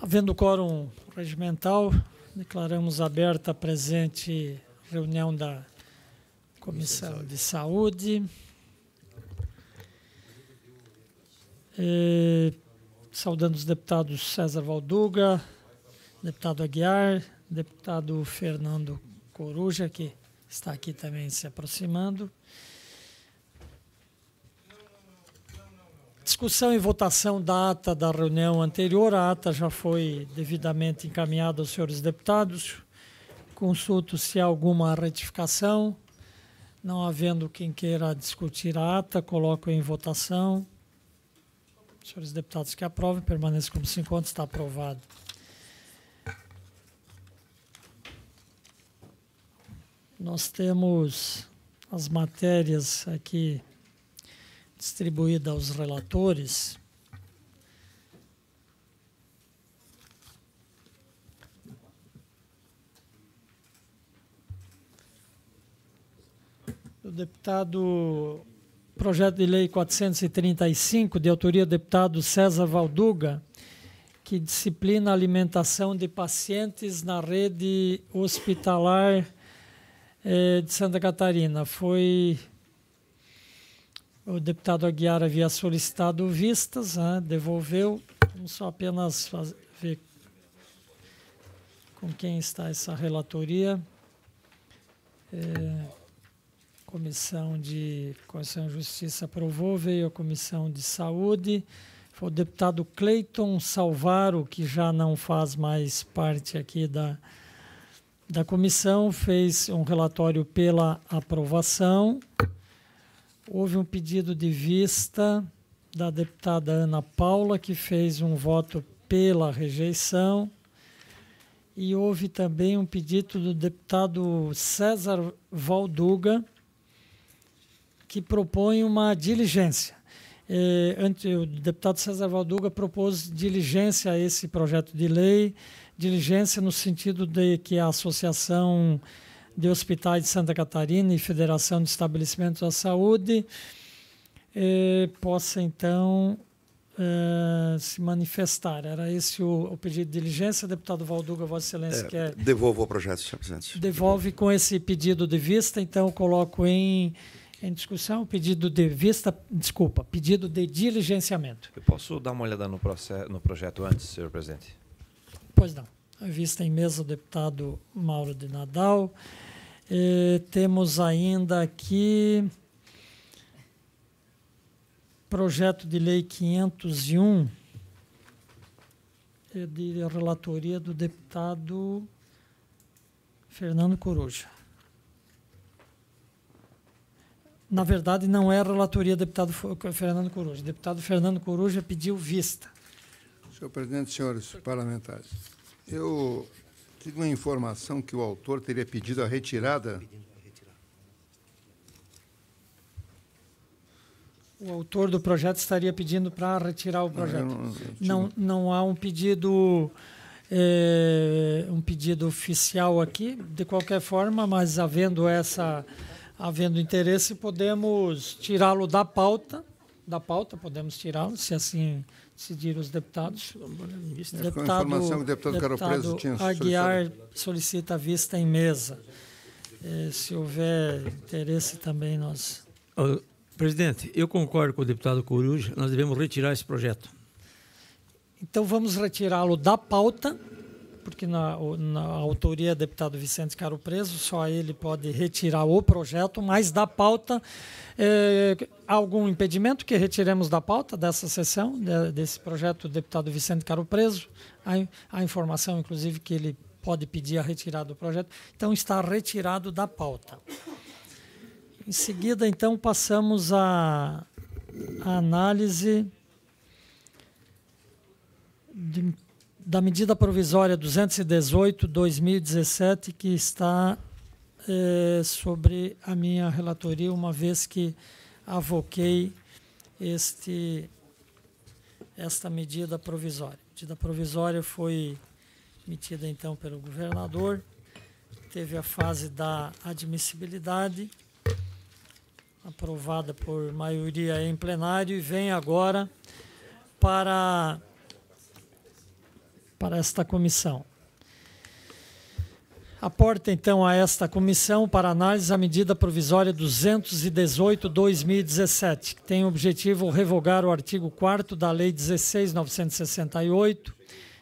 Havendo quórum regimental, declaramos aberta a presente reunião da Comissão de Saúde. E, é, saudando os deputados César Valduga, deputado Aguiar, deputado Fernando Coruja, que está aqui também se aproximando. Discussão e votação da ata da reunião anterior. A ata já foi devidamente encaminhada aos senhores deputados. Consulto se há alguma retificação. Não havendo quem queira discutir a ata, coloco em votação. senhores deputados que aprovem, permaneçam como se encontra, está aprovado. Nós temos as matérias aqui distribuída aos relatores. O deputado projeto de lei 435 de autoria do deputado César Valduga, que disciplina a alimentação de pacientes na rede hospitalar eh, de Santa Catarina. Foi o deputado Aguiar havia solicitado vistas, né? devolveu. Vamos só apenas fazer, ver com quem está essa relatoria. É, comissão de Constituição e Justiça aprovou, veio a Comissão de Saúde. Foi o deputado Cleiton Salvaro, que já não faz mais parte aqui da, da comissão, fez um relatório pela aprovação. Houve um pedido de vista da deputada Ana Paula, que fez um voto pela rejeição. E houve também um pedido do deputado César Valduga, que propõe uma diligência. Eh, o deputado César Valduga propôs diligência a esse projeto de lei, diligência no sentido de que a associação de Hospitais de Santa Catarina e Federação de Estabelecimentos da Saúde eh, possa, então, eh, se manifestar. Era esse o, o, pedido de diligência. Deputado Valduga, Vossa Excelência é, quer... É Devolvo o projeto, senhor presidente. Devolve com esse pedido de vista, então coloco em, em discussão o pedido de vista, desculpa, pedido de diligenciamento. Eu posso dar uma olhada no, processo, no projeto antes, senhor presidente? Pois não. Vista em mesa o deputado Mauro de Nadal. E eh, temos ainda aqui projeto de lei 501 eh, de relatoria do deputado Fernando Coruja. Na verdade, não é a relatoria do deputado eh, Fernando Coruja. O deputado Fernando Coruja pediu vista. Senhor presidente, senhores parlamentares, eu Tive uma informação que o autor teria pedido a retirada. O autor do projeto estaria pedindo para retirar o projeto. Não, não, não há um pedido é, um pedido oficial aqui, de qualquer forma, mas havendo essa havendo interesse, podemos tirá-lo da pauta da pauta, podemos tirá-lo, se assim decidir os deputados. Deputado, informação que o deputado, deputado Caropreso tinha Aguiar solicitado. solicita a vista em mesa. Eh, se houver interesse também, nós... Presidente, eu concordo com o deputado Coruja, nós devemos retirar esse projeto. Então vamos retirá-lo da pauta porque na, na autoria deputado Vicente Caro Preso, só ele pode retirar o projeto, mas da pauta, eh, algum impedimento que retiremos da pauta dessa sessão, de, desse projeto do deputado Vicente Caro Preso, a, a informação, inclusive, que ele pode pedir a retirada do projeto, então está retirado da pauta. Em seguida, então, passamos à análise de da medida provisória 218/2017 que está é, sobre a minha relatoria, uma vez que avoquei este esta medida provisória. A medida provisória foi emitida então pelo governador, teve a fase da admissibilidade aprovada por maioria em plenário e vem agora para para esta comissão. Aporta então a esta comissão para análise a medida provisória 218/2017, que tem o objetivo revogar o artigo 4 da Lei 16968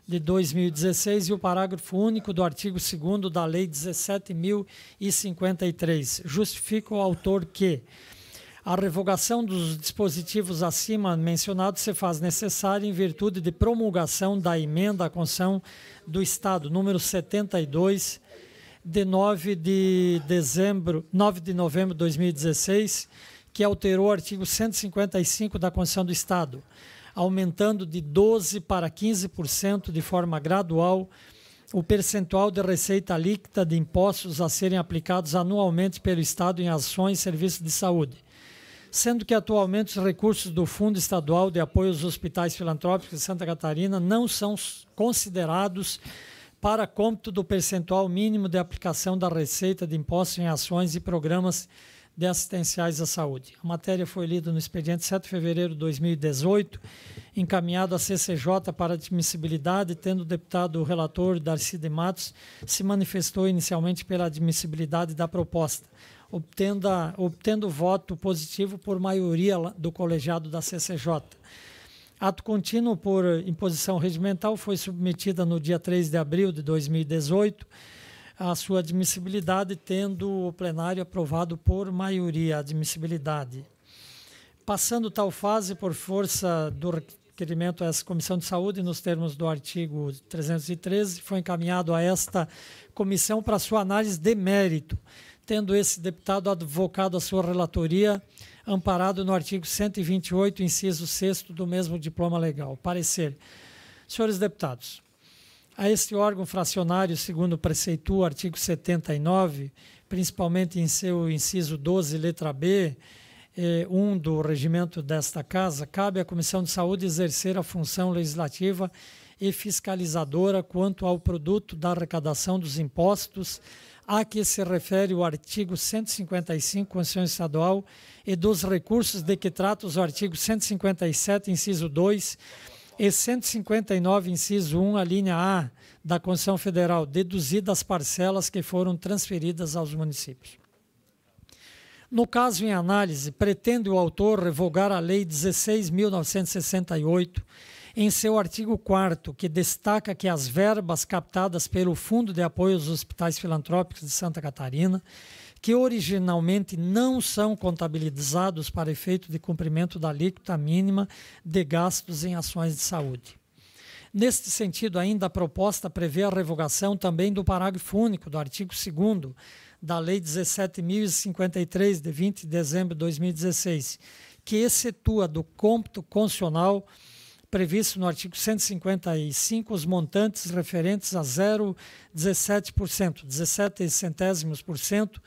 de 2016 e o parágrafo único do artigo 2 da Lei 17053. Justifica o autor que a revogação dos dispositivos acima mencionados se faz necessária em virtude de promulgação da emenda à Constituição do Estado número 72 de 9 de dezembro, 9 de novembro de 2016, que alterou o artigo 155 da Constituição do Estado, aumentando de 12 para 15% de forma gradual o percentual de receita líquida de impostos a serem aplicados anualmente pelo Estado em ações e serviços de saúde sendo que atualmente os recursos do Fundo Estadual de Apoio aos Hospitais Filantrópicos de Santa Catarina não são considerados para cômputo do percentual mínimo de aplicação da receita de impostos em ações e programas de assistenciais à saúde. A matéria foi lida no expediente 7 de fevereiro de 2018, encaminhado à CCJ para admissibilidade, tendo o deputado relator Darcy de Matos se manifestou inicialmente pela admissibilidade da proposta obtendo, a, obtendo voto positivo por maioria do colegiado da CCJ. Ato contínuo por imposição regimental foi submetida no dia 3 de abril de 2018 à sua admissibilidade, tendo o plenário aprovado por maioria a admissibilidade. Passando tal fase por força do requerimento essa Comissão de Saúde, nos termos do artigo 313, foi encaminhado a esta comissão para sua análise de mérito tendo esse deputado advocado a sua relatoria, amparado no artigo 128, inciso 6 do mesmo diploma legal. Parecer. Senhores deputados, a este órgão fracionário, segundo preceitua o artigo 79, principalmente em seu inciso 12, letra B, 1 eh, do regimento desta Casa, cabe à Comissão de Saúde exercer a função legislativa e fiscalizadora quanto ao produto da arrecadação dos impostos a que se refere o artigo 155 Constituição Estadual e dos recursos de que trata os artigos 157, inciso 2 e 159, inciso 1, a linha A da Constituição Federal, deduzidas as parcelas que foram transferidas aos municípios. No caso em análise, pretende o autor revogar a Lei 16.968 em seu artigo 4, que destaca que as verbas captadas pelo Fundo de Apoio aos Hospitais Filantrópicos de Santa Catarina, que originalmente não são contabilizados para efeito de cumprimento da alíquota mínima de gastos em ações de saúde. Neste sentido, ainda a proposta prevê a revogação também do parágrafo único do artigo 2 da Lei 17.053, de 20 de dezembro de 2016, que excetua do cômputo constitucional previsto no artigo 155 os montantes referentes a 0,17%, 17 centésimos por cento,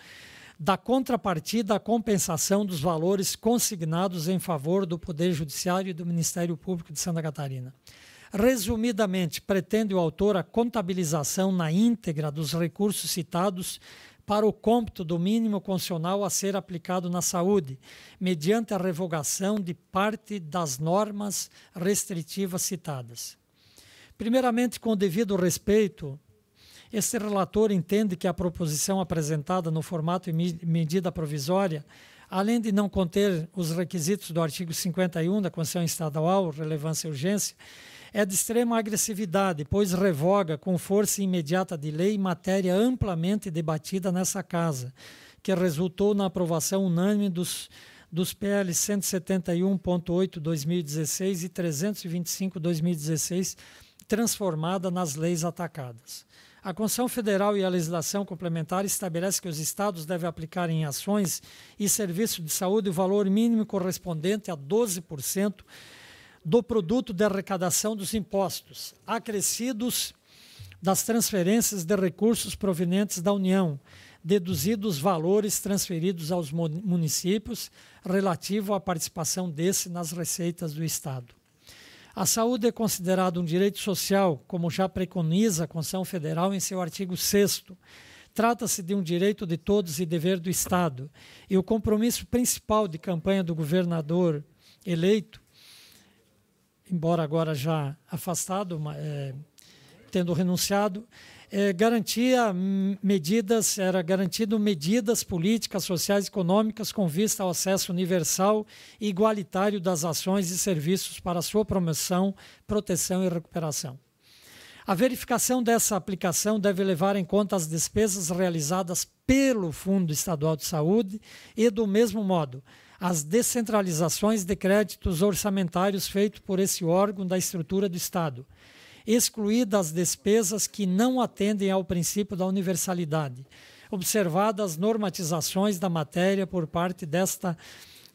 da contrapartida à compensação dos valores consignados em favor do Poder Judiciário e do Ministério Público de Santa Catarina. Resumidamente, pretende o autor a contabilização na íntegra dos recursos citados para o cômputo do mínimo constitucional a ser aplicado na saúde, mediante a revogação de parte das normas restritivas citadas. Primeiramente, com devido respeito, este relator entende que a proposição apresentada no formato e medida provisória, além de não conter os requisitos do artigo 51 da Constituição Estadual, relevância e urgência, é de extrema agressividade, pois revoga com força imediata de lei matéria amplamente debatida nessa casa, que resultou na aprovação unânime dos dos PL 171.8 2016 e 325 2016, transformada nas leis atacadas. A Constituição Federal e a legislação complementar estabelece que os estados devem aplicar em ações e serviços de saúde o valor mínimo correspondente a 12% do produto de arrecadação dos impostos, acrescidos das transferências de recursos provenientes da União, deduzidos valores transferidos aos municípios relativo à participação desse nas receitas do Estado. A saúde é considerada um direito social, como já preconiza a Constituição Federal em seu artigo 6 Trata-se de um direito de todos e dever do Estado, e o compromisso principal de campanha do governador eleito embora agora já afastado, é, tendo renunciado, é, garantia hum, medidas, era garantido medidas políticas, sociais e econômicas com vista ao acesso universal e igualitário das ações e serviços para sua promoção, proteção e recuperação. A verificação dessa aplicação deve levar em conta as despesas realizadas pelo Fundo Estadual de Saúde e, do mesmo modo, as descentralizações de créditos orçamentários feitos por esse órgão da estrutura do Estado, excluídas as despesas que não atendem ao princípio da universalidade, observadas as normatizações da matéria por parte desta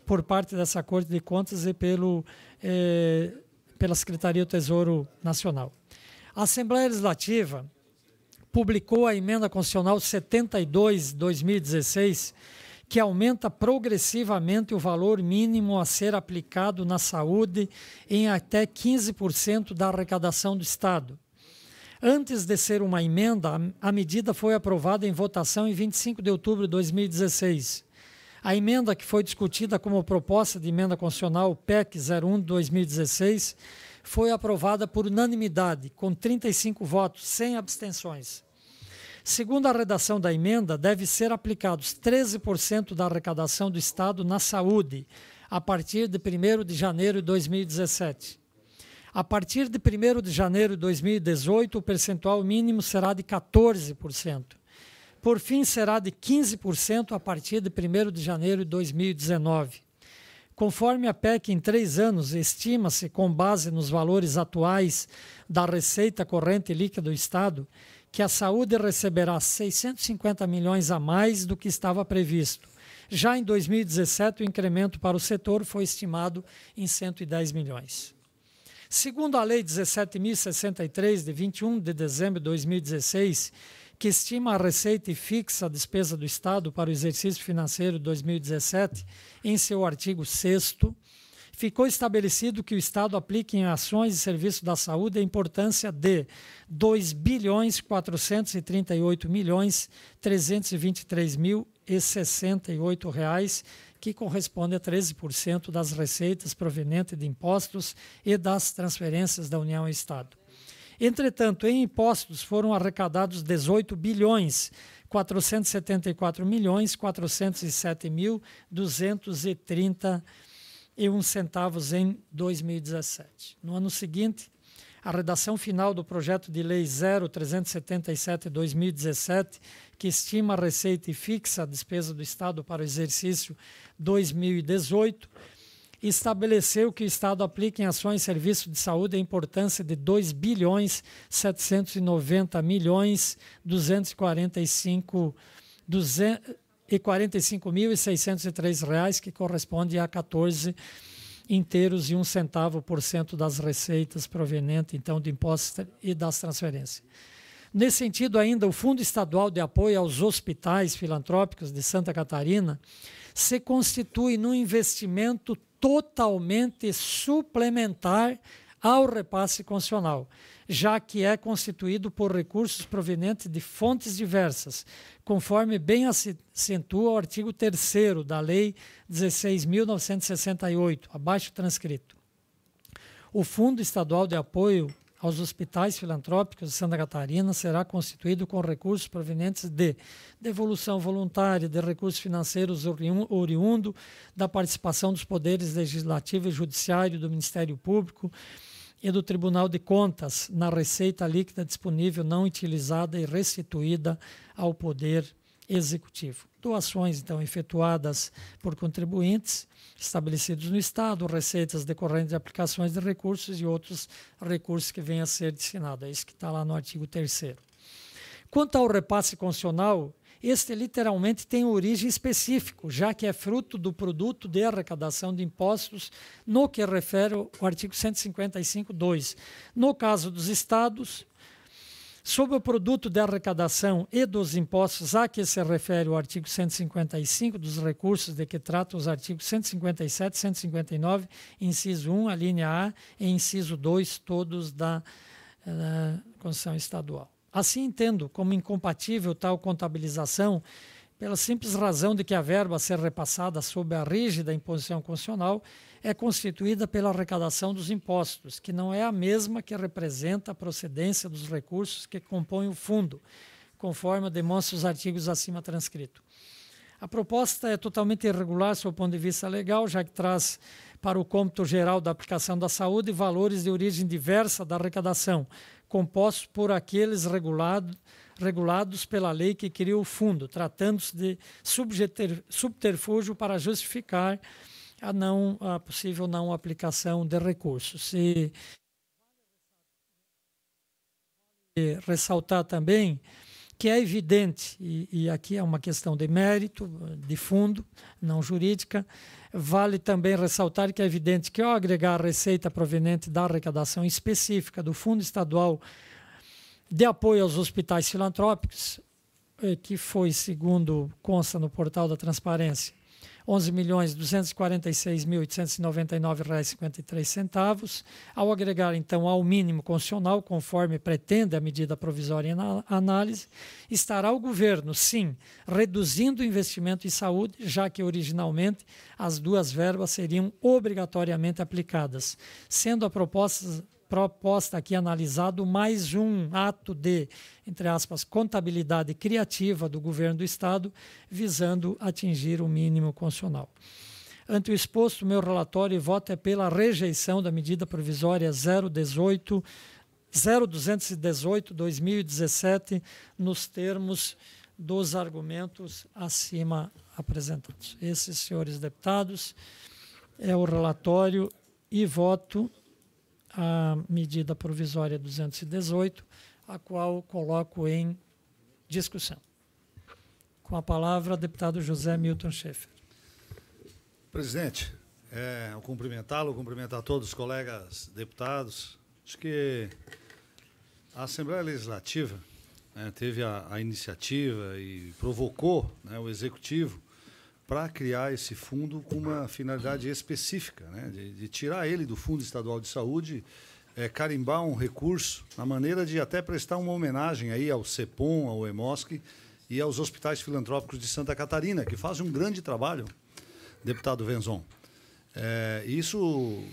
por parte dessa Corte de Contas e pelo, eh, pela Secretaria do Tesouro Nacional. A Assembleia Legislativa publicou a emenda constitucional 72 2016 que aumenta progressivamente o valor mínimo a ser aplicado na saúde em até 15% da arrecadação do Estado. Antes de ser uma emenda, a medida foi aprovada em votação em 25 de outubro de 2016. A emenda que foi discutida como proposta de emenda constitucional PEC 01 de 2016 foi aprovada por unanimidade, com 35 votos, sem abstenções. Segundo a redação da emenda, deve ser aplicados 13% da arrecadação do Estado na saúde, a partir de 1 de janeiro de 2017. A partir de 1 de janeiro de 2018, o percentual mínimo será de 14%. Por fim, será de 15% a partir de 1 de janeiro de 2019. Conforme a PEC, em três anos, estima-se, com base nos valores atuais da receita corrente líquida do Estado, que a saúde receberá 650 milhões a mais do que estava previsto. Já em 2017, o incremento para o setor foi estimado em 110 milhões. Segundo a Lei 17.063, de 21 de dezembro de 2016, que estima a receita e fixa a despesa do Estado para o exercício financeiro 2017, em seu artigo 6, ficou estabelecido que o Estado aplique em ações e serviços da saúde a importância de 2 bilhões 438 milhões 323 mil e 68 reais, que corresponde a 13% das receitas provenientes de impostos e das transferências da União ao Estado. Entretanto, em impostos foram arrecadados 18 bilhões 474 milhões 407 mil 230 reais e uns centavos em 2017. No ano seguinte, a redação final do projeto de lei 0377/2017, que estima a receita e fixa a despesa do Estado para o exercício 2018, estabeleceu que o Estado aplique em ações e serviços de saúde a importância de 2 bilhões 790 milhões 245 200 e 45.603 reais, que corresponde a 14 inteiros e um centavo por cento das receitas provenientes então de impostos e das transferências. Nesse sentido, ainda o Fundo Estadual de Apoio aos Hospitais Filantrópicos de Santa Catarina se constitui num investimento totalmente suplementar ao repasse constitucional, já que é constituído por recursos provenientes de fontes diversas, conforme bem acentua o artigo 3 da Lei 16.968, abaixo transcrito. O Fundo Estadual de Apoio aos hospitais filantrópicos de Santa Catarina será constituído com recursos provenientes de devolução voluntária de recursos financeiros oriundo da participação dos poderes legislativo e judiciário do Ministério Público e do Tribunal de Contas na receita líquida disponível não utilizada e restituída ao poder executivo doações então efetuadas por contribuintes estabelecidos no Estado, receitas decorrentes de aplicações de recursos e outros recursos que venham a ser destinados. É isso que está lá no artigo 3 Quanto ao repasse constitucional, este literalmente tem origem específica, já que é fruto do produto de arrecadação de impostos no que refere o artigo 155.2. No caso dos estados, Sobre o produto da arrecadação e dos impostos a que se refere o artigo 155 dos recursos de que trata os artigos 157, 159, inciso 1, a linha A, e inciso 2, todos da uh, Constituição Estadual. Assim entendo como incompatível tal contabilização pela simples razão de que a verba a ser repassada sob a rígida imposição constitucional é constituída pela arrecadação dos impostos, que não é a mesma que representa a procedência dos recursos que compõem o fundo, conforme demonstram os artigos acima transcritos. A proposta é totalmente irregular sob o ponto de vista legal, já que traz para o cômputo geral da aplicação da saúde valores de origem diversa da arrecadação, compostos por aqueles regulado, regulados pela lei que criou o fundo, tratando-se de subterfúgio para justificar a não a possível não aplicação de recursos. Se ressaltar também que é evidente, e, e, aqui é uma questão de mérito, de fundo, não jurídica, vale também ressaltar que é evidente que ao agregar receita proveniente da arrecadação específica do Fundo Estadual de Apoio aos Hospitais Filantrópicos, eh, que foi, segundo consta no portal da Transparência, 11.246.899,53 milhões reais centavos, ao agregar então ao mínimo constitucional, conforme pretende a medida provisória em análise, estará o governo, sim, reduzindo o investimento em saúde, já que originalmente as duas verbas seriam obrigatoriamente aplicadas, sendo a proposta proposta aqui analisado mais um ato de, entre aspas, contabilidade criativa do governo do Estado, visando atingir o mínimo constitucional. Ante o exposto, meu relatório e voto é pela rejeição da medida provisória 018 0218-2017, nos termos dos argumentos acima apresentados. Esses, senhores deputados, é o relatório e voto a medida provisória 218, a qual coloco em discussão. Com a palavra, deputado José Milton Schaefer. Presidente, é, cumprimentá-lo, cumprimentar todos os colegas deputados. Acho que a Assembleia Legislativa né, teve a, a, iniciativa e provocou né, o Executivo para criar esse fundo com uma finalidade específica, né? de, de tirar ele do Fundo Estadual de Saúde, é, carimbar um recurso na maneira de até prestar uma homenagem aí ao CEPOM, ao EMOSC e aos hospitais filantrópicos de Santa Catarina, que fazem um grande trabalho, deputado Venzon. É, isso.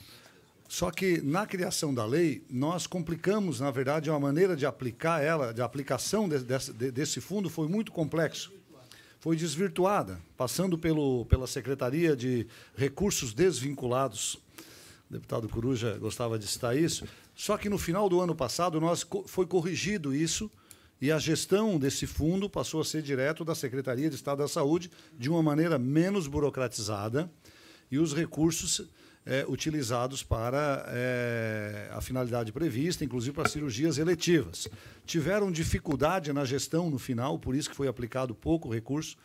Só que na criação da lei, nós complicamos, na verdade, uma maneira de aplicar ela, de aplicação de, de, desse fundo foi muito complexo foi desvirtuada, passando pelo, pela Secretaria de Recursos Desvinculados. O deputado Coruja gostava de citar isso. Só que no final do ano passado nós foi corrigido isso e a gestão desse fundo passou a ser direto da Secretaria de Estado da Saúde de uma maneira menos burocratizada e os recursos é, utilizados para é, a finalidade prevista, inclusive para cirurgias eletivas. Tiveram dificuldade na gestão no final, por isso que foi aplicado pouco recurso,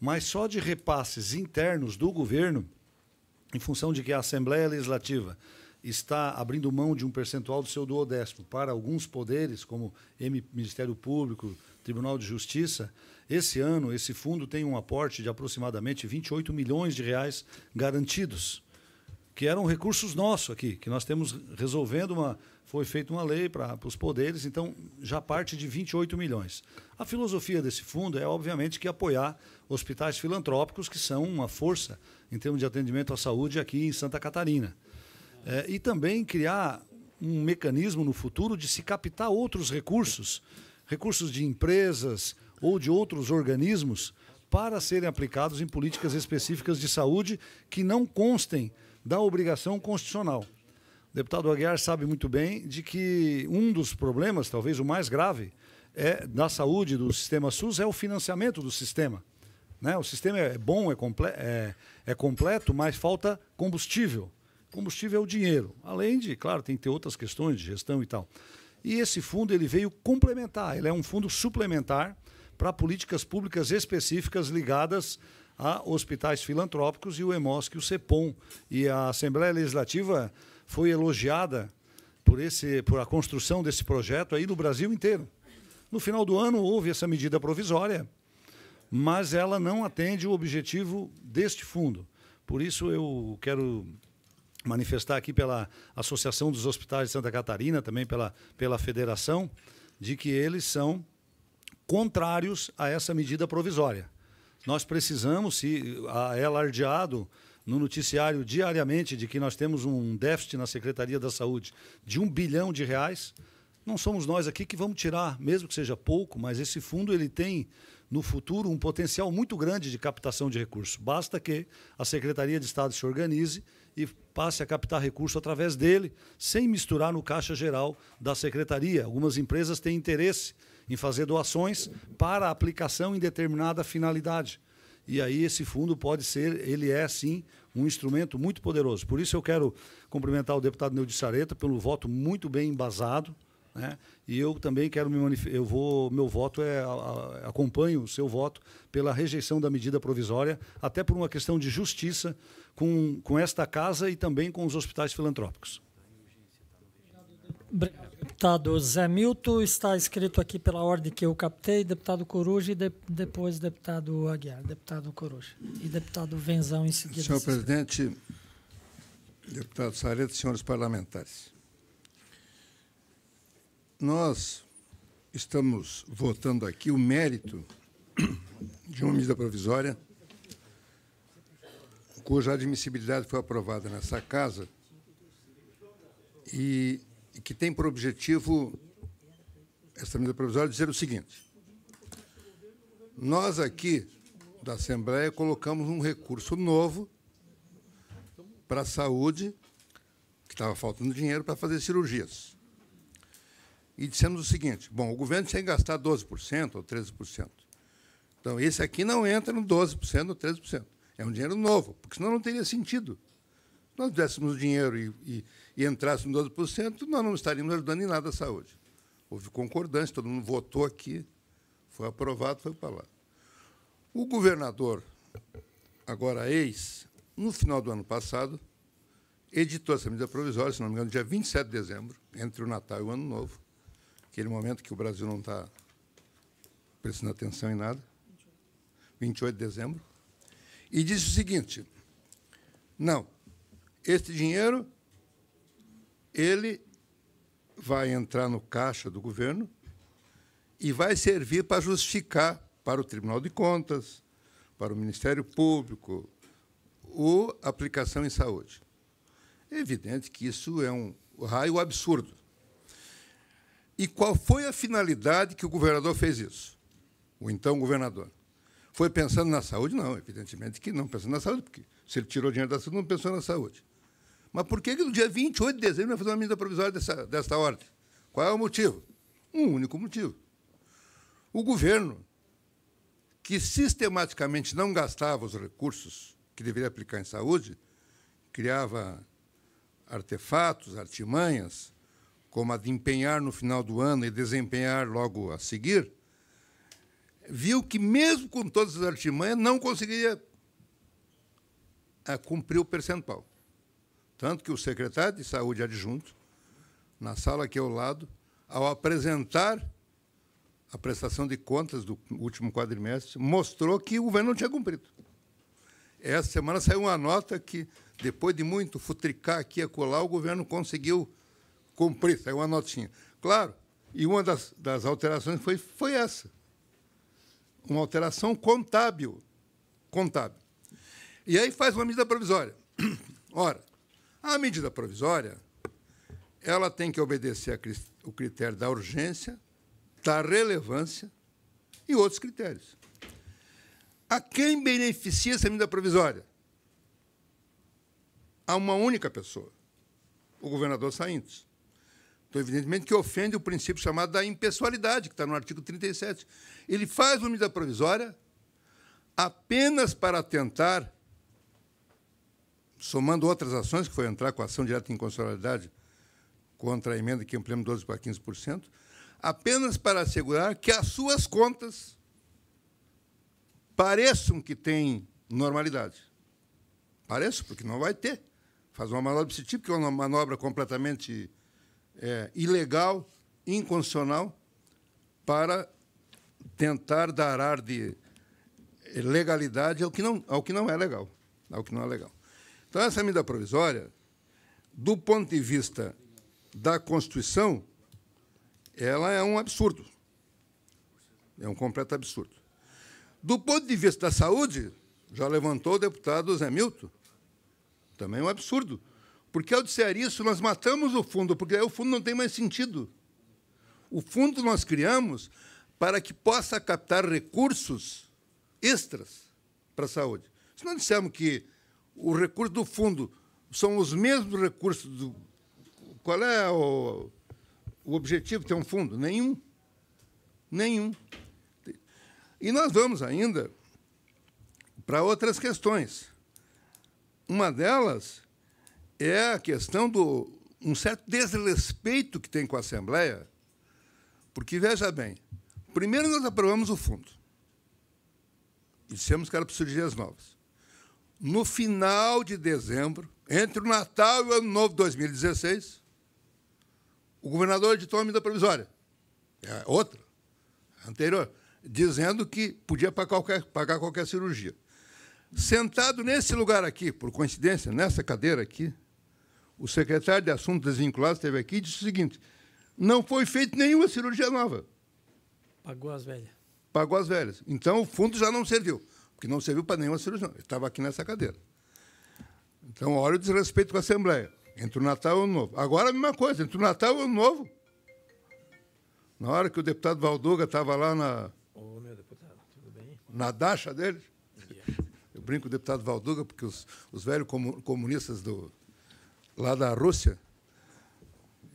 mas só de repasses internos do governo, em função de que a Assembleia Legislativa está abrindo mão de um percentual do seu duodécimo para alguns poderes, como Ministério Público, Tribunal de Justiça, esse ano esse fundo tem um aporte de aproximadamente 28 milhões de reais garantidos que eram recursos nossos aqui, que nós temos resolvendo uma. Foi feita uma lei para os poderes, então já parte de 28 milhões. A filosofia desse fundo é, obviamente, que apoiar hospitais filantrópicos, que são uma força em termos de atendimento à saúde aqui em Santa Catarina. É, e também criar um mecanismo no futuro de se captar outros recursos, recursos de empresas ou de outros organismos, para serem aplicados em políticas específicas de saúde que não constem da obrigação constitucional. O deputado Aguiar sabe muito bem de que um dos problemas, talvez o mais grave, é da saúde do sistema SUS é o financiamento do sistema. Né? O sistema é bom, é, comple é, é completo, mas falta combustível. Combustível é o dinheiro. Além de, claro, tem que ter outras questões de gestão e tal. E esse fundo ele veio complementar, ele é um fundo suplementar para políticas públicas específicas ligadas a hospitais filantrópicos e o EMOSC e o CEPOM. E a Assembleia Legislativa foi elogiada por, esse, por a construção desse projeto aí no Brasil inteiro. No final do ano houve essa medida provisória, mas ela não atende o objetivo deste fundo. Por isso eu quero manifestar aqui pela Associação dos Hospitais de Santa Catarina, também pela, pela Federação, de que eles são contrários a essa medida provisória nós precisamos, se é alardeado no noticiário diariamente de que nós temos um déficit na Secretaria da Saúde de um bilhão de reais, não somos nós aqui que vamos tirar, mesmo que seja pouco, mas esse fundo ele tem no futuro um potencial muito grande de captação de recursos. Basta que a Secretaria de Estado se organize e passe a captar recurso através dele, sem misturar no caixa geral da secretaria. Algumas empresas têm interesse em fazer doações para aplicação em determinada finalidade. E aí esse fundo pode ser, ele é sim um instrumento muito poderoso. Por isso eu quero cumprimentar o deputado Neu de Sareta pelo voto muito bem embasado. Né? E eu também quero me manifestar. Eu vou, meu voto é a, a, acompanho o seu voto pela rejeição da medida provisória, até por uma questão de justiça com, com esta casa e também com os hospitais filantrópicos. Obrigado, deputado Zé Milton. Está escrito aqui pela ordem que eu captei, deputado Coruja e de, depois deputado Aguiar. Deputado Coruja e deputado Venzão em seguida. Senhor presidente, deputado Sareto, senhores parlamentares. Nós estamos votando aqui o mérito de uma medida provisória cuja admissibilidade foi aprovada nessa casa e que tem por objetivo, essa medida provisória, dizer o seguinte. Nós aqui, da Assembleia, colocamos um recurso novo para a saúde, que estava faltando dinheiro para fazer cirurgias. E dissemos o seguinte, bom, o governo tinha que gastar 12% ou 13%. Então, esse aqui não entra no 12% ou 13%. É um dinheiro novo, porque senão não teria sentido nós tivéssemos dinheiro e, e, e entrássemos 12%, nós não estaríamos ajudando em nada a saúde. Houve concordância, todo mundo votou aqui, foi aprovado, foi para lá. O governador, agora ex, no final do ano passado, editou essa medida provisória, se não me engano, dia 27 de dezembro, entre o Natal e o Ano Novo, aquele momento que o Brasil não está prestando atenção em nada, 28 de dezembro, e disse o seguinte: não, este dinheiro, ele vai entrar no caixa do governo e vai servir para justificar para o Tribunal de Contas, para o Ministério Público, a aplicação em saúde. É evidente que isso é um raio absurdo. E qual foi a finalidade que o governador fez isso? O então governador. Foi pensando na saúde? Não, evidentemente que não pensando na saúde, porque se ele tirou dinheiro da saúde, não pensou na saúde. Mas por que, que no dia 28 de dezembro vai fazer uma medida provisória dessa, desta ordem? Qual é o motivo? Um único motivo. O governo, que sistematicamente não gastava os recursos que deveria aplicar em saúde, criava artefatos, artimanhas, como a de empenhar no final do ano e desempenhar logo a seguir, viu que, mesmo com todas as artimanhas, não conseguiria ah, cumprir o percentual. Tanto que o secretário de Saúde adjunto, na sala aqui ao é lado, ao apresentar a prestação de contas do último quadrimestre, mostrou que o governo não tinha cumprido. Essa semana saiu uma nota que, depois de muito futricar aqui e acolá, o governo conseguiu cumprir, saiu uma notinha. Claro, e uma das, das alterações foi, foi essa. Uma alteração contábil. Contábil. E aí faz uma medida provisória. Ora, a medida provisória ela tem que obedecer o critério da urgência, da relevância e outros critérios. A quem beneficia essa medida provisória? A uma única pessoa, o governador Saintes. Então, evidentemente que ofende o princípio chamado da impessoalidade, que está no artigo 37. Ele faz uma medida provisória apenas para tentar somando outras ações, que foi entrar com a ação direta em constitucionalidade contra a emenda que ampliamos 12% para 15%, apenas para assegurar que as suas contas pareçam que têm normalidade. Pareçam, porque não vai ter. Faz uma manobra desse tipo, que é uma manobra completamente é, ilegal, inconstitucional, para tentar dar ar de legalidade ao que não, ao que não é legal. Ao que não é legal. Então, essa é medida provisória, do ponto de vista da Constituição, ela é um absurdo. É um completo absurdo. Do ponto de vista da saúde, já levantou o deputado Zé Milton, também é um absurdo. Porque ao dizer isso, nós matamos o fundo, porque aí o fundo não tem mais sentido. O fundo nós criamos para que possa captar recursos extras para a saúde. Se nós dissermos que o recurso do fundo são os mesmos recursos do. Qual é o, o objetivo de ter um fundo? Nenhum. Nenhum. E nós vamos ainda para outras questões. Uma delas é a questão do um certo desrespeito que tem com a Assembleia, porque, veja bem, primeiro nós aprovamos o fundo e dissemos que era para surgir as novas no final de dezembro, entre o Natal e o Ano Novo de 2016, o governador editou a medida provisória, é, outra, anterior, dizendo que podia pagar qualquer, pagar qualquer cirurgia. Sentado nesse lugar aqui, por coincidência, nessa cadeira aqui, o secretário de Assuntos Desvinculados esteve aqui e disse o seguinte: não foi feita nenhuma cirurgia nova. Pagou as velhas. Pagou as velhas. Então o fundo já não serviu que não serviu para nenhuma cirurgião. estava aqui nessa cadeira. Então, olha o desrespeito com a Assembleia. Entre o Natal e o Ano Novo. Agora a mesma coisa, entre o Natal e o Ano Novo. Na hora que o deputado Valduga estava lá na. Ô, meu deputado, tudo bem? Na dacha dele. Eu brinco o deputado Valduga, porque os, os velhos comunistas do, lá da Rússia,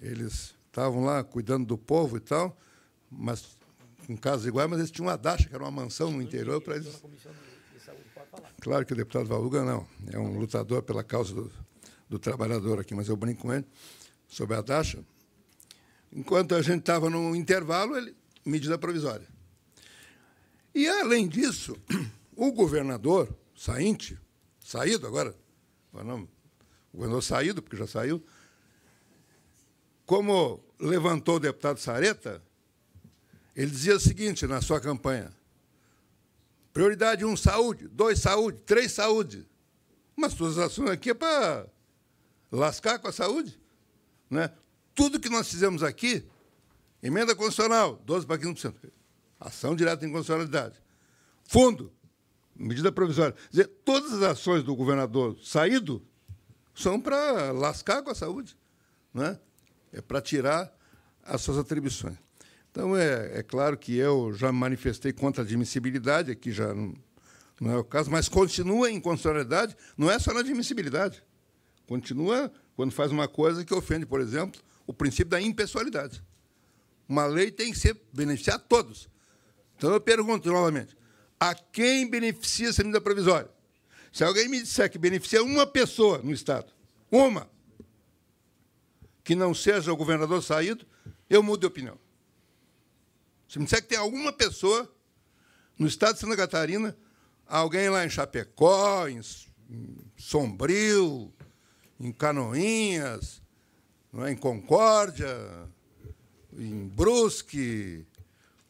eles estavam lá cuidando do povo e tal, mas com casos iguais, mas eles tinham uma dacha, que era uma mansão no interior, para eles falar. Claro que o deputado Valuga não. É um lutador pela causa do, do trabalhador aqui, mas eu brinco com ele sobre a taxa. Enquanto a gente estava no intervalo, ele medida provisória. E, além disso, o governador sainte, saído agora, não, o governador saído, porque já saiu, como levantou o deputado Sareta, ele dizia o seguinte na sua campanha: Prioridade 1, um, saúde. 2, saúde. 3, saúde. Mas suas ações aqui é para lascar com a saúde. Né? Tudo que nós fizemos aqui, emenda constitucional, 12% para 15%. Ação direta em constitucionalidade. Fundo, medida provisória. Quer dizer, todas as ações do governador saído são para lascar com a saúde, né? é para tirar as suas atribuições. Então, é, é claro que eu já manifestei contra a admissibilidade, aqui já não, não é o caso, mas continua em constitucionalidade, não é só na admissibilidade. Continua quando faz uma coisa que ofende, por exemplo, o princípio da impessoalidade. Uma lei tem que ser beneficiar a todos. Então eu pergunto novamente: a quem beneficia essa medida provisória? Se alguém me disser que beneficia uma pessoa no Estado, uma, que não seja o governador saído, eu mudo de opinião. Se me disser que tem alguma pessoa no estado de Santa Catarina, alguém lá em Chapecó, em Sombrio, em Canoinhas, é? em Concórdia, em Brusque,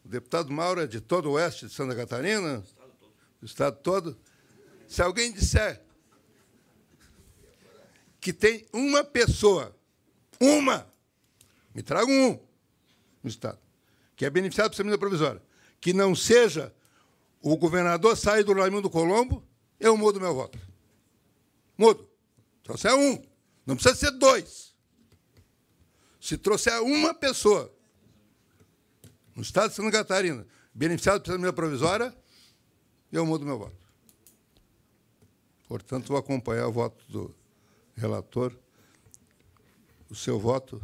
o deputado Mauro é de todo o oeste de Santa Catarina, do estado todo. Se alguém disser que tem uma pessoa, uma, me traga um no estado que é beneficiado por medida provisória, que não seja o governador sair do Raimundo Colombo, eu mudo meu voto. Mudo. Trouxer um. Não precisa ser dois. Se trouxer uma pessoa no estado de Santa Catarina, beneficiado pela medida provisória, eu mudo meu voto. Portanto, vou acompanhar o voto do relator, o seu voto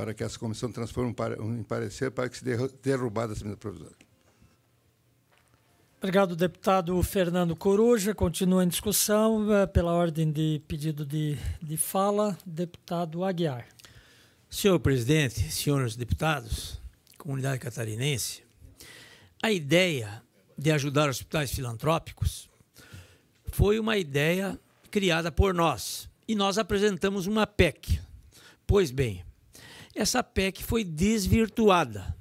para que essa comissão transforme em parecer para que se derrubada essa medida provisória. Obrigado, deputado Fernando Coruja. Continua em discussão eh, pela ordem de pedido de, de fala, deputado Aguiar. Senhor presidente, senhores deputados, comunidade catarinense, a ideia de ajudar hospitais filantrópicos foi uma ideia criada por nós e nós apresentamos uma PEC. Pois bem, essa PEC foi desvirtuada.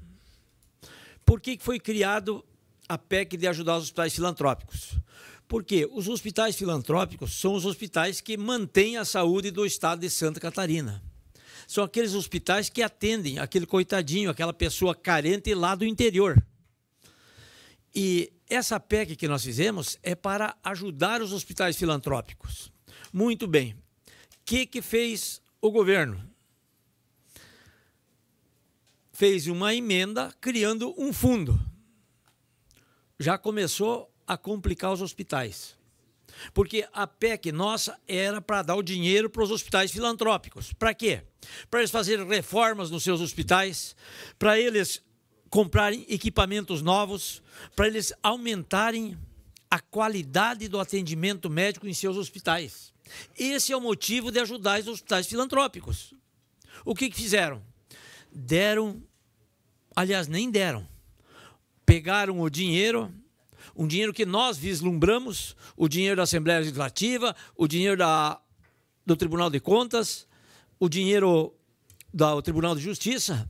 Por que foi criado a PEC de ajudar os hospitais filantrópicos? Porque os hospitais filantrópicos são os hospitais que mantêm a saúde do estado de Santa Catarina. São aqueles hospitais que atendem aquele coitadinho, aquela pessoa carente lá do interior. E essa PEC que nós fizemos é para ajudar os hospitais filantrópicos. Muito bem. O que, que fez o governo? fez uma emenda criando um fundo. Já começou a complicar os hospitais. Porque a PEC nossa era para dar o dinheiro para os hospitais filantrópicos. Para quê? Para eles fazerem reformas nos seus hospitais, para eles comprarem equipamentos novos, para eles aumentarem a qualidade do atendimento médico em seus hospitais. Esse é o motivo de ajudar os hospitais filantrópicos. O que, que fizeram? Deram Aliás, nem deram. Pegaram o dinheiro, um dinheiro que nós vislumbramos, o dinheiro da Assembleia Legislativa, o dinheiro da, do Tribunal de Contas, o dinheiro do Tribunal de Justiça.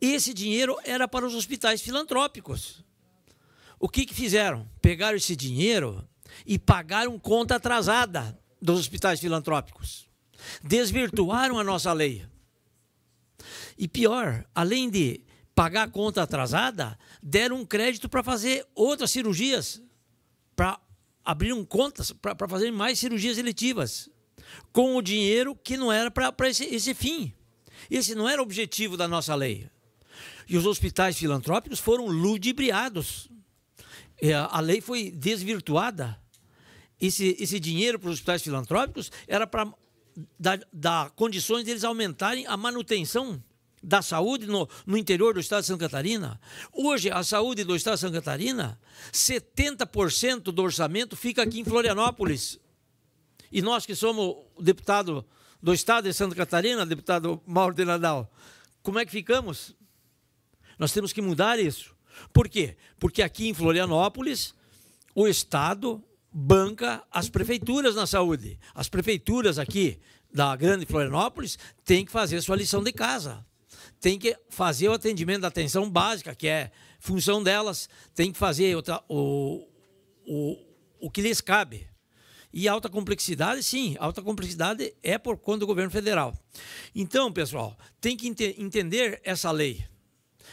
Esse dinheiro era para os hospitais filantrópicos. O que, que fizeram? Pegaram esse dinheiro e pagaram conta atrasada dos hospitais filantrópicos. Desvirtuaram a nossa lei. E pior, além de pagar a conta atrasada, deram um crédito para fazer outras cirurgias, para um contas para fazer mais cirurgias eletivas, com o dinheiro que não era para esse, esse fim. Esse não era o objetivo da nossa lei. E os hospitais filantrópicos foram ludibriados. É, a lei foi desvirtuada. Esse, esse dinheiro para os hospitais filantrópicos era para dar, dar condições deles aumentarem a manutenção da saúde no, no, interior do estado de Santa Catarina. Hoje, a saúde do estado de Santa Catarina, 70% do orçamento fica aqui em Florianópolis. E nós que somos deputado do estado de Santa Catarina, deputado Mauro de Nadal, como é que ficamos? Nós temos que mudar isso. Por quê? Porque aqui em Florianópolis, o Estado banca as prefeituras na saúde. As prefeituras aqui da Grande Florianópolis têm que fazer sua lição de casa tem que fazer o atendimento da atenção básica, que é função delas, tem que fazer o, o, o que lhes cabe. E alta complexidade, sim, alta complexidade é por conta do governo federal. Então, pessoal, tem que ente entender essa lei.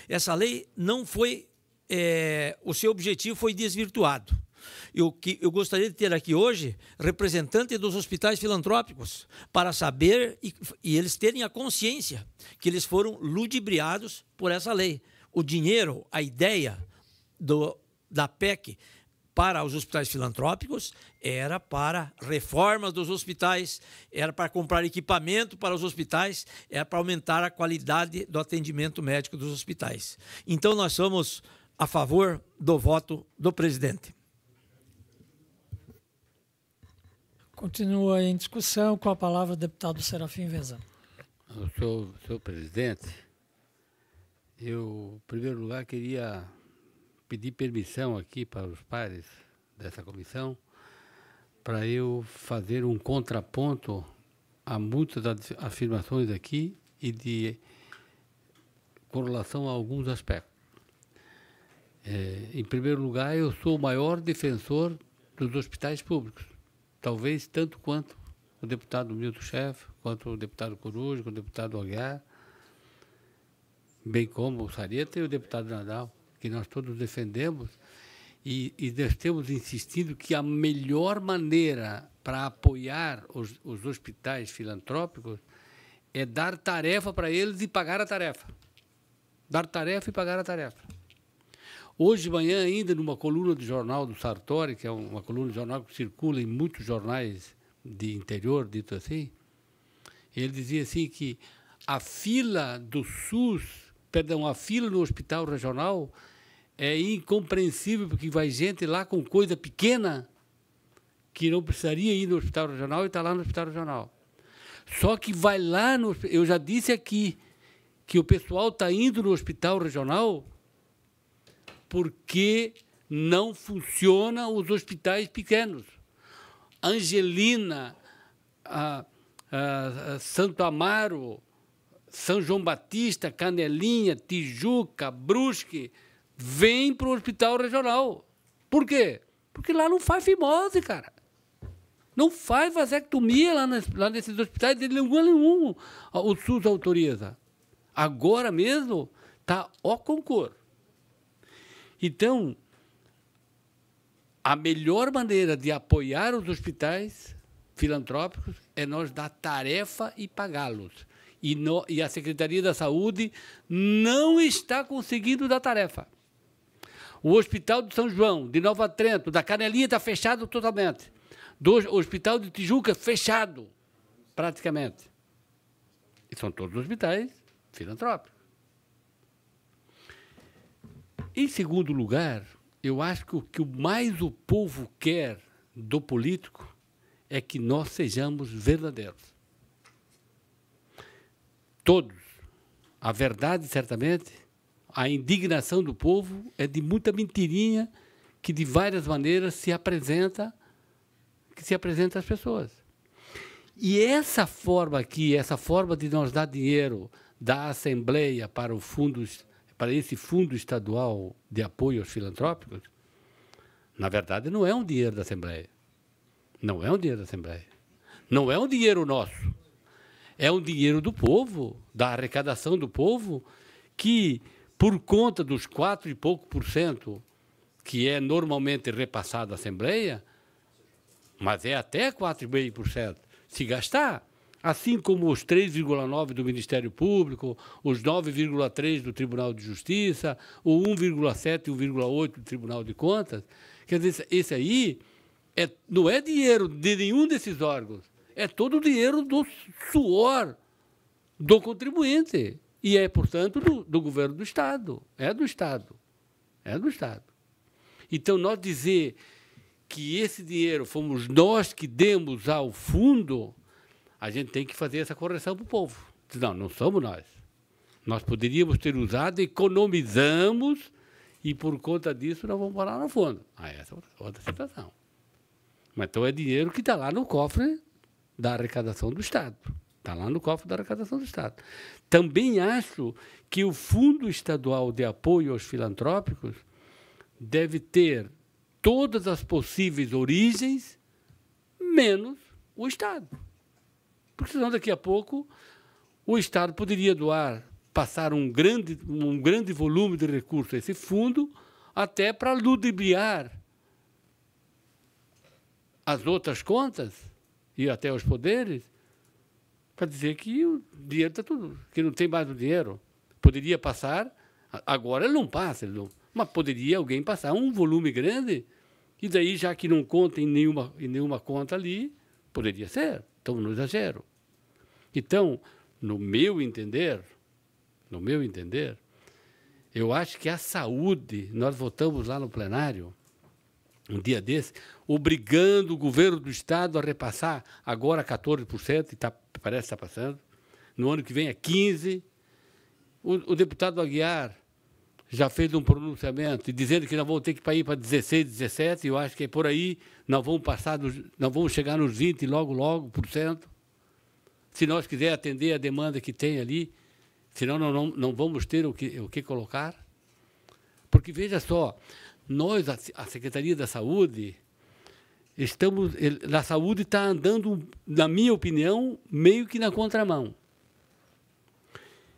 Essa lei não foi. É, o seu objetivo foi desvirtuado. Eu, que, eu gostaria de ter aqui hoje representante dos hospitais filantrópicos para saber e, e eles terem a consciência que eles foram ludibriados por essa lei. O dinheiro, a ideia do, da PEC para os hospitais filantrópicos, era para reformas dos hospitais, era para comprar equipamento para os hospitais, era para aumentar a qualidade do atendimento médico dos hospitais. Então, nós somos a favor do voto do presidente. Continua em discussão com a palavra o deputado Serafim Vezan. Senhor, senhor presidente, eu, em primeiro lugar, queria pedir permissão aqui para os pares dessa comissão para eu fazer um contraponto a muitas afirmações aqui e de com relação a alguns aspectos. É, em primeiro lugar, eu sou o maior defensor dos hospitais públicos talvez tanto quanto o deputado Milton Chefe, quanto o deputado Coruja, quanto o deputado Aguiar, bem como o Sareta e o deputado Nadal, que nós todos defendemos e, e nós temos insistido que a melhor maneira para apoiar os, os hospitais filantrópicos é dar tarefa para eles e pagar a tarefa. Dar tarefa e pagar a tarefa. Hoje de manhã, ainda numa coluna do jornal do Sartori, que é uma coluna de jornal que circula em muitos jornais de interior, dito assim, ele dizia assim que a fila do SUS, perdão, a fila no hospital regional é incompreensível porque vai gente lá com coisa pequena que não precisaria ir no hospital regional e está lá no hospital regional. Só que vai lá no, eu já disse aqui que o pessoal está indo no hospital regional porque não funciona os hospitais pequenos. Angelina, a, a, a Santo Amaro, São João Batista, Canelinha, Tijuca, Brusque, vêm para o hospital regional. Por quê? Porque lá não faz fimose, cara. Não faz vasectomia lá, nas, lá nesses hospitais de nenhum nenhum. O SUS autoriza. Agora mesmo está o concurso. Então, a melhor maneira de apoiar os hospitais filantrópicos é nós dar tarefa e pagá-los. E, no, e a Secretaria da Saúde não está conseguindo dar tarefa. O Hospital de São João, de Nova Trento, da Canelinha está fechado totalmente. Do Hospital de Tijuca, fechado, praticamente. E são todos hospitais filantrópicos. Em segundo lugar, eu acho que o que mais o povo quer do político é que nós sejamos verdadeiros. Todos. A verdade, certamente, a indignação do povo é de muita mentirinha que de várias maneiras se apresenta que se apresenta às pessoas. E essa forma aqui, essa forma de nós dar dinheiro da Assembleia para os fundos para esse fundo estadual de apoio aos filantrópicos, na verdade, não é um dinheiro da Assembleia. Não é um dinheiro da Assembleia. Não é um dinheiro nosso. É um dinheiro do povo, da arrecadação do povo, que, por conta dos 4 e pouco por cento que é normalmente repassado à Assembleia, mas é até 4,5%, se gastar, assim como os 3,9 do Ministério Público, os 9,3 do Tribunal de Justiça, o 1,7 e 1,8 do Tribunal de Contas. Quer dizer, esse aí é, não é dinheiro de nenhum desses órgãos, é todo o dinheiro do suor do contribuinte. E é, portanto, do, do governo do Estado. É do Estado. É do Estado. Então, nós dizer que esse dinheiro fomos nós que demos ao fundo, a gente tem que fazer essa correção para o povo. não, não somos nós. Nós poderíamos ter usado, economizamos e por conta disso nós vamos parar no fundo. Ah, essa é outra situação. Mas então é dinheiro que está lá no cofre da arrecadação do Estado. Está lá no cofre da arrecadação do Estado. Também acho que o Fundo Estadual de Apoio aos Filantrópicos deve ter todas as possíveis origens, menos o Estado. Porque senão daqui a pouco o Estado poderia doar, passar um grande, um grande volume de recursos a esse fundo, até para ludibriar as outras contas e até os poderes, para dizer que o dinheiro está tudo, que não tem mais o dinheiro. Poderia passar, agora ele não passa, ele não, mas poderia alguém passar um volume grande, e daí, já que não conta em nenhuma, em nenhuma conta ali, poderia ser estão no exagero. Então, no meu entender, no meu entender, eu acho que a saúde, nós votamos lá no plenário, um dia desse, obrigando o governo do Estado a repassar agora 14%, e tá, parece que está passando, no ano que vem é 15%. O, o deputado Aguiar já fez um pronunciamento dizendo que nós vamos ter que ir para 16, 17, eu acho que é por aí, nós vamos passar, nos, nós vamos chegar nos 20 logo, logo, por cento, se nós quiser atender a demanda que tem ali, senão não, não, não vamos ter o que, o que colocar. Porque veja só, nós, a Secretaria da Saúde, estamos, a saúde está andando, na minha opinião, meio que na contramão.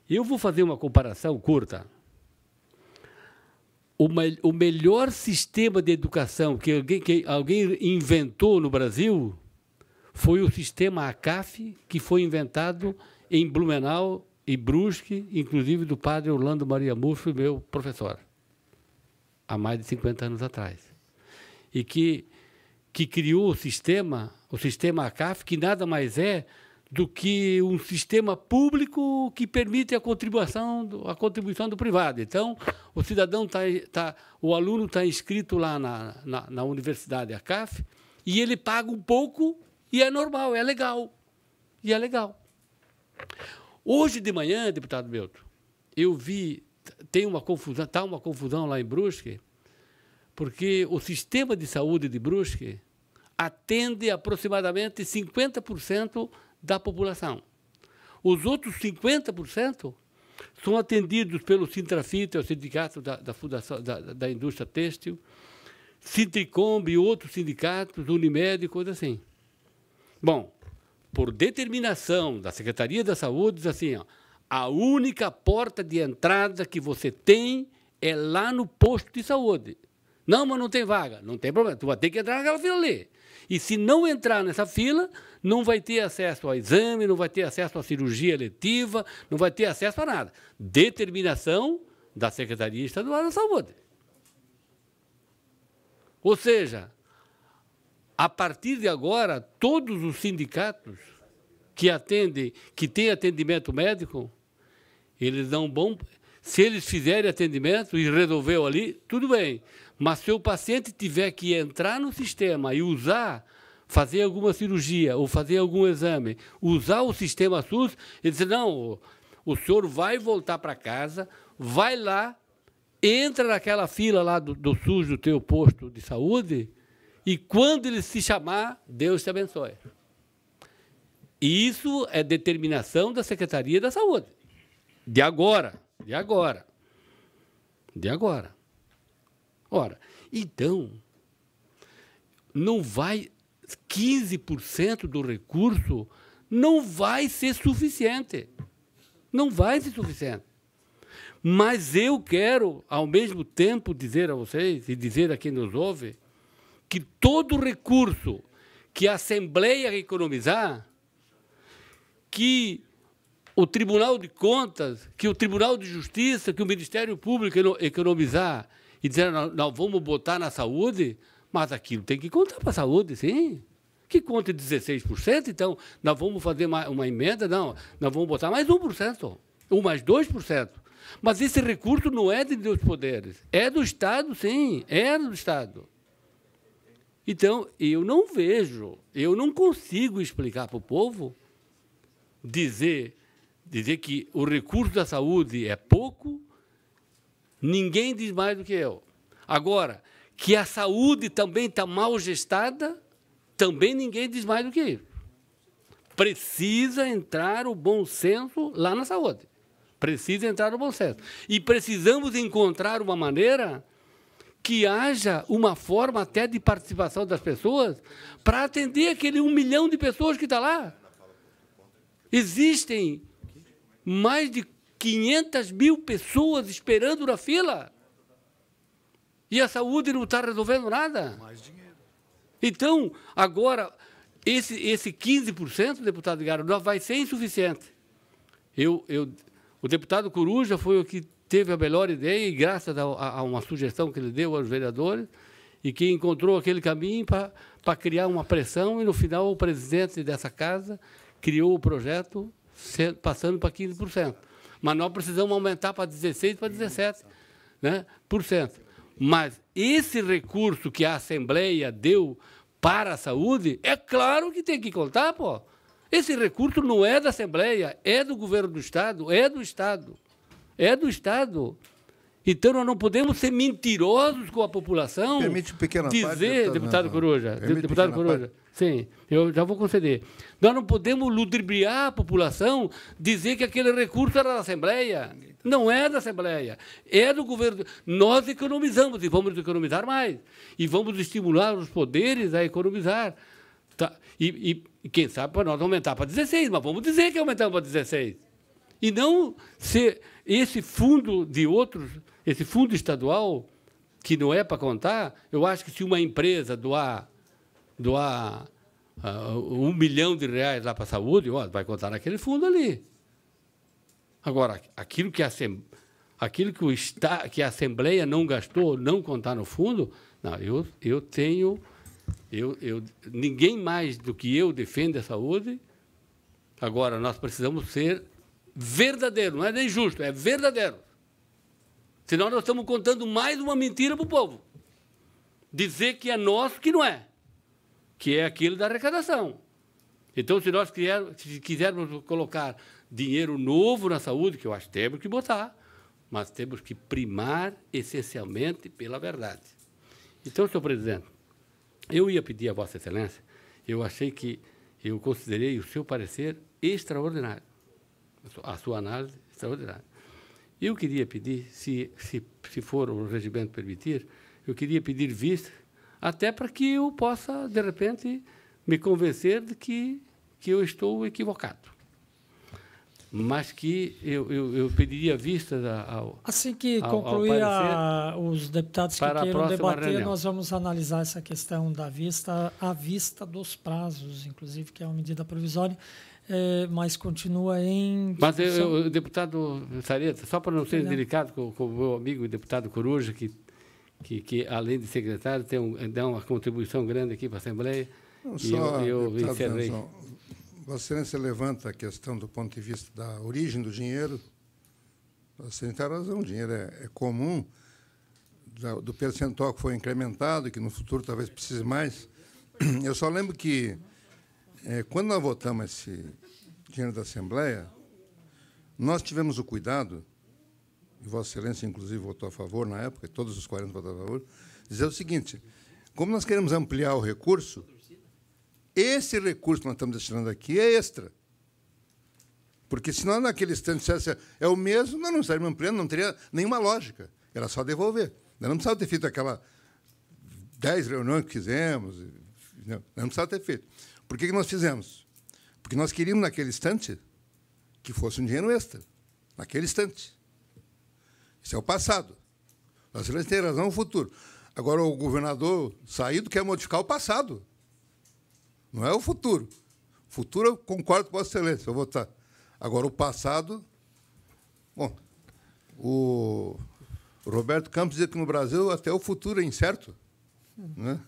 Eu vou fazer uma comparação curta o, o melhor sistema de educação que alguém, que alguém inventou no Brasil foi o sistema ACAF, que foi inventado em Blumenau e Brusque, inclusive do padre Orlando Maria Murphy, meu professor, há mais de 50 anos atrás. E que, que criou o sistema, o sistema ACAF, que nada mais é do que um sistema público que permite a contribuição do, a contribuição do privado. Então, o cidadão tá, tá o aluno está inscrito lá na, na, na universidade, a CAF, e ele paga um pouco e é normal, é legal. E é legal. Hoje de manhã, deputado Milton, eu vi tem uma confusão, está uma confusão lá em Brusque, porque o sistema de saúde de Brusque atende aproximadamente 50% da população. Os outros 50% são atendidos pelo Sintrafita, o sindicato da, da, fundação, da, da indústria têxtil, Sintricomb e outros sindicatos, Unimed, e coisa assim. Bom, por determinação da Secretaria da Saúde, diz assim, ó, a única porta de entrada que você tem é lá no posto de saúde. Não, mas não tem vaga. Não tem problema. Tu vai ter que entrar naquela fila ali. E se não entrar nessa fila, não vai ter acesso a exame, não vai ter acesso a cirurgia letiva, não vai ter acesso a nada. Determinação da Secretaria Estadual da Saúde. Ou seja, a partir de agora, todos os sindicatos que atendem, que têm atendimento médico, eles dão bom. Se eles fizerem atendimento e resolveu ali, tudo bem. Mas se o paciente tiver que entrar no sistema e usar fazer alguma cirurgia ou fazer algum exame, usar o sistema SUS e dizer: não, o senhor vai voltar para casa, vai lá, entra naquela fila lá do, do SUS, do teu posto de saúde, e quando ele se chamar, Deus te abençoe. isso é determinação da Secretaria da Saúde. De agora. De agora. De agora. Ora, então, não vai 15% do recurso não vai ser suficiente. Não vai ser suficiente. Mas eu quero, ao mesmo tempo, dizer a vocês e dizer a quem nos ouve que todo recurso que a Assembleia economizar, que o Tribunal de Contas, que o Tribunal de Justiça, que o Ministério Público economizar e dizer, não, não vamos botar na saúde, mas aquilo tem que contar para a saúde, sim. Que conte 16%, então nós vamos fazer uma, uma emenda, não, nós vamos botar mais 1%, ou mais 2%. Mas esse recurso não é de Deus poderes, é do Estado, sim, é do Estado. Então, eu não vejo, eu não consigo explicar para o povo dizer, dizer que o recurso da saúde é pouco, ninguém diz mais do que eu. Agora, que a saúde também está mal gestada, também ninguém diz mais do que isso. Precisa entrar o bom senso lá na saúde. Precisa entrar o bom senso. E precisamos encontrar uma maneira que haja uma forma até de participação das pessoas para atender aquele um milhão de pessoas que está lá. Existem mais de 500 mil pessoas esperando na fila. E a saúde não está resolvendo nada. Mais dinheiro. Então, agora, esse, esse 15%, deputado Garo, vai ser insuficiente. Eu, eu, o deputado Coruja foi o que teve a melhor ideia, e graças a, a uma sugestão que ele deu aos vereadores, e que encontrou aquele caminho para criar uma pressão, e no final o presidente dessa casa criou o projeto passando para 15%. Mas nós precisamos aumentar para 16%, para 17%. Né, por cento. Mas esse recurso que a Assembleia deu para a saúde, é claro que tem que contar, pô. Esse recurso não é da Assembleia, é do governo do Estado, é do Estado. É do Estado. Então, nós não podemos ser mentirosos com a população. Permite pequena dizer, parte, deputado, deputado Coruja, Permite deputado Coruja, parte. sim, eu já vou conceder. Nós não podemos ludibriar a população, dizer que aquele recurso era da Assembleia. Não é da Assembleia, é do governo. Nós economizamos e vamos economizar mais. E vamos estimular os poderes a economizar. Tá? E, e quem sabe para nós aumentar para 16, mas vamos dizer que aumentamos para 16. E não ser esse fundo de outros esse fundo estadual, que não é para contar, eu acho que se uma empresa doar, doar uh, um milhão de reais lá para a saúde, ó, vai contar naquele fundo ali. Agora, aquilo que a, aquilo que, o está, que a Assembleia não gastou, não contar no fundo, não, eu, eu tenho. Eu, eu, ninguém mais do que eu defende a saúde. Agora, nós precisamos ser verdadeiro, não é nem justo, é verdadeiro. Senão nós estamos contando mais uma mentira para o povo. Dizer que é nosso, que não é. Que é aquilo da arrecadação. Então, se nós quisermos, se quisermos colocar dinheiro novo na saúde, que eu acho que temos que botar, mas temos que primar essencialmente pela verdade. Então, senhor presidente, eu ia pedir a Vossa Excelência, eu achei que, eu considerei o seu parecer extraordinário, a sua análise extraordinária. Eu queria pedir, se, se, se for o regimento permitir, eu queria pedir vista, até para que eu possa, de repente, me convencer de que, que eu estou equivocado. Mas que eu, eu, eu pediria vista ao. Assim que ao, concluir ao a, os deputados que queiram debater, reunião. nós vamos analisar essa questão da vista, à vista dos prazos, inclusive, que é uma medida provisória é, mas continua em. Mas eu, eu deputado Sareta, só para não ser delicado com o meu amigo o deputado Coruja, que, que, que, além de secretário tem um, dá uma contribuição grande aqui para a Assembleia. Não, só, eu, eu encerrei. Vossa Excelência levanta a questão do ponto de vista da origem do dinheiro. Você tem razão, o dinheiro é, é comum, da, do percentual que foi incrementado, que no futuro talvez precise mais. Eu só lembro que, é, quando nós votamos esse dinheiro da Assembleia, nós tivemos o cuidado, e Vossa Excelência, inclusive, votou a favor na época, todos os 40 votaram a favor, dizer o seguinte: como nós queremos ampliar o recurso, esse recurso que nós estamos destinando aqui é extra. Porque se nós naquele instante dissesse é o mesmo, nós não estaríamos ampliando, não teria nenhuma lógica. Era só devolver. Nós não precisávamos ter feito aquela dez reuniões que fizemos. Não, nós não precisávamos ter feito. Por que, que nós fizemos? Porque nós queríamos, naquele instante, que fosse um dinheiro extra, naquele instante. Isso é o passado. Nós temos tem razão no futuro. Agora, o governador saído quer modificar o passado, não é o futuro. Futuro, eu concordo com a excelência, vou votar. Agora, o passado. Bom, o Roberto Campos dizia que no Brasil até o futuro é incerto. Né?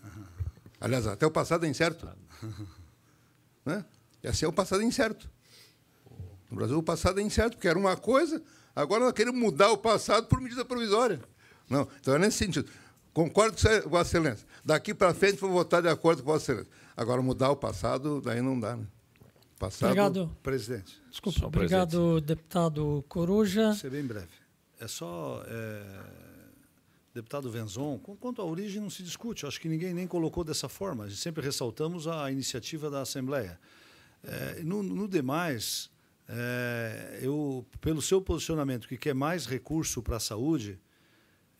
Aliás, até o passado é incerto. Né? Esse é o passado incerto. No Brasil, o passado é incerto, porque era uma coisa, agora nós queremos mudar o passado por medida provisória. Não, então é nesse sentido. Concordo com Vossa Excelência. Daqui para frente vou votar de acordo com Vossa Excelência. Agora, mudar o passado, daí não dá, né? Passado, obrigado. presidente. Desculpa, só obrigado, deputado Coruja. Vou ser bem breve. É só. É deputado Venzon, quanto à origem não se discute, acho que ninguém nem colocou dessa forma, sempre ressaltamos a iniciativa da Assembleia. É, no, no, demais, é, eu, pelo seu posicionamento que quer mais recurso para a saúde,